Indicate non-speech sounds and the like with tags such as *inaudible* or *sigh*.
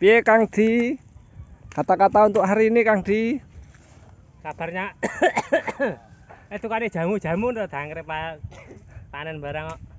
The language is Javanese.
Piye Kang Di? Kata-kata untuk hari ini Kang Di. Kabarnya *coughs* Eh tukane jamu-jamu to Pak. Panen barang kok.